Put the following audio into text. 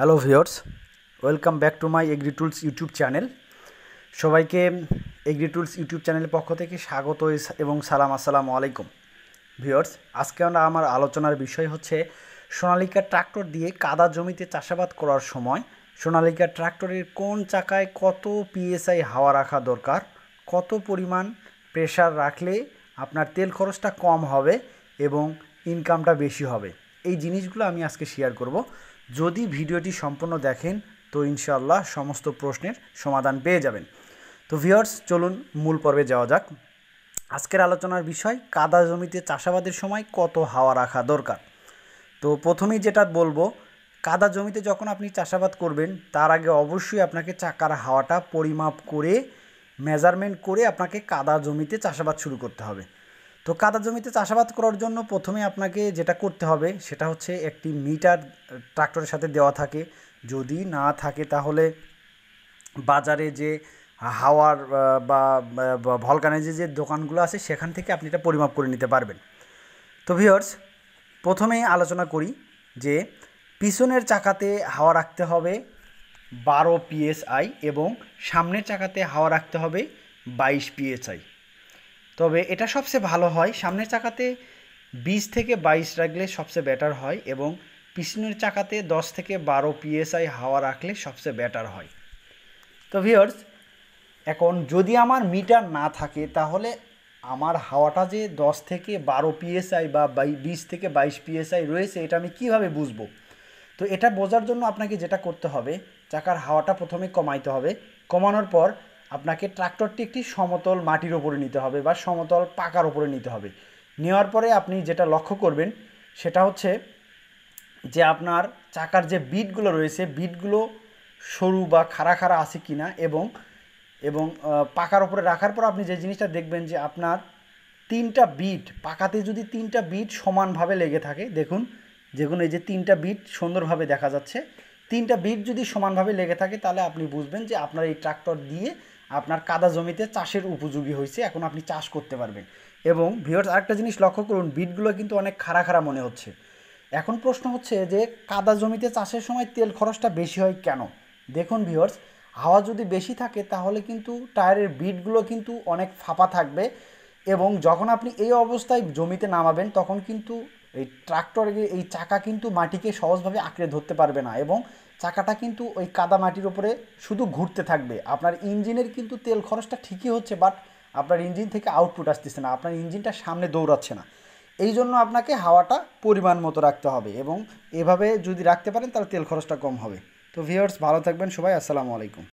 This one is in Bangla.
hello viewers welcome back to my agri tools YouTube channel সবাইকে এগ্রি টুলস ইউটিউব চ্যানেলের পক্ষ থেকে স্বাগত এবং সালাম আসসালামু আলাইকুম ভিওর্স আজকে আমরা আমার আলোচনার বিষয় হচ্ছে সোনালিকা ট্রাক্টর দিয়ে কাদা জমিতে চাষাবাদ করার সময় সোনালিকা ট্রাক্টরের কোন চাকায় কত পিএসআই হাওয়া রাখা দরকার কত পরিমাণ প্রেশার রাখলে আপনার তেল খরচটা কম হবে এবং ইনকামটা বেশি হবে এই জিনিসগুলো আমি আজকে শেয়ার করব যদি ভিডিওটি সম্পূর্ণ দেখেন তো ইনশাআল্লাহ সমস্ত প্রশ্নের সমাধান পেয়ে যাবেন তো ভিওর্স চলুন মূল পর্বে যাওয়া যাক আজকের আলোচনার বিষয় কাদা জমিতে চাষাবাদের সময় কত হাওয়া রাখা দরকার তো প্রথমেই যেটা বলবো কাদা জমিতে যখন আপনি চাষাবাদ করবেন তার আগে অবশ্যই আপনাকে চাকার হাওয়াটা পরিমাপ করে মেজারমেন্ট করে আপনাকে কাদা জমিতে চাষাবাদ শুরু করতে হবে তো কাদা জমিতে চাষাবাদ করার জন্য প্রথমে আপনাকে যেটা করতে হবে সেটা হচ্ছে একটি মিটার ট্রাক্টরের সাথে দেওয়া থাকে যদি না থাকে তাহলে বাজারে যে হাওয়ার বা ভলকানাইজের যে দোকানগুলো আছে সেখান থেকে আপনি এটা পরিমাপ করে নিতে পারবেন তো ভিওর্স প্রথমেই আলোচনা করি যে পিছনের চাকাতে হাওয়া রাখতে হবে বারো পিএসআই এবং সামনের চাকাতে হাওয়া রাখতে হবে বাইশ পিএসআই তবে এটা সবচেয়ে ভালো হয় সামনের চাকাতে বিশ থেকে বাইশ রাখলে সবচেয়ে বেটার হয় এবং পিছনের চাকাতে দশ থেকে বারো পিএসআই হাওয়া রাখলে সবচেয়ে বেটার হয় তো ভিওর্স এখন যদি আমার মিটার না থাকে তাহলে আমার হাওয়াটা যে দশ থেকে বারো পিএসআই বা বিশ থেকে বাইশ পিএসআই রয়েছে এটা আমি কিভাবে বুঝবো তো এটা বোঝার জন্য আপনাকে যেটা করতে হবে চাকার হাওয়াটা প্রথমে কমাইতে হবে কমানোর পর আপনাকে ট্রাক্টরটি একটি সমতল মাটির ওপরে নিতে হবে বা সমতল পাকার ওপরে নিতে হবে নেওয়ার পরে আপনি যেটা লক্ষ্য করবেন সেটা হচ্ছে যে আপনার চাকার যে বিটগুলো রয়েছে বিটগুলো সরু বা খাড়া খাড়া আছে কি না এবং এবং পাকার ওপরে রাখার পর আপনি যে জিনিসটা দেখবেন যে আপনার তিনটা বিট পাকাতে যদি তিনটা বিট সমানভাবে লেগে থাকে দেখুন যেগুলো এই যে তিনটা বিট সুন্দরভাবে দেখা যাচ্ছে তিনটা বিট যদি সমানভাবে লেগে থাকে তাহলে আপনি বুঝবেন যে আপনার এই ট্রাক্টর দিয়ে আপনার কাদা জমিতে চাষের উপযোগী হয়েছে এখন আপনি চাষ করতে পারবেন এবং ভিওর্স আরেকটা জিনিস লক্ষ্য করুন বিটগুলো কিন্তু অনেক খাড়া খাড়া মনে হচ্ছে এখন প্রশ্ন হচ্ছে যে কাদা জমিতে চাষের সময় তেল খরচটা বেশি হয় কেন দেখুন ভিওর্স হাওয়া যদি বেশি থাকে তাহলে কিন্তু টায়ারের বিটগুলো কিন্তু অনেক ফাঁপা থাকবে এবং যখন আপনি এই অবস্থায় জমিতে নামাবেন তখন কিন্তু এই ট্রাক্টরের এই চাকা কিন্তু মাটিকে সহজভাবে আঁকড়ে ধরতে পারবে না এবং চাকাটা কিন্তু ওই কাদা মাটির ওপরে শুধু ঘুরতে থাকবে আপনার ইঞ্জিনের কিন্তু তেল খরচটা ঠিকই হচ্ছে বাট আপনার ইঞ্জিন থেকে আউটপুট আসতেছে না আপনার ইঞ্জিনটা সামনে দৌড়াচ্ছে না এই জন্য আপনাকে হাওয়াটা পরিমাণ মতো রাখতে হবে এবং এভাবে যদি রাখতে পারেন তাহলে তেল খরচটা কম হবে তো ভিউয়ার্স ভালো থাকবেন সবাই আসসালামু আলাইকুম